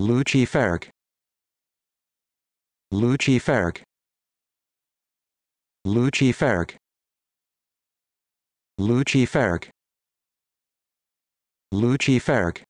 Luciferic Luciferic Luciferic Luciferic Luciferic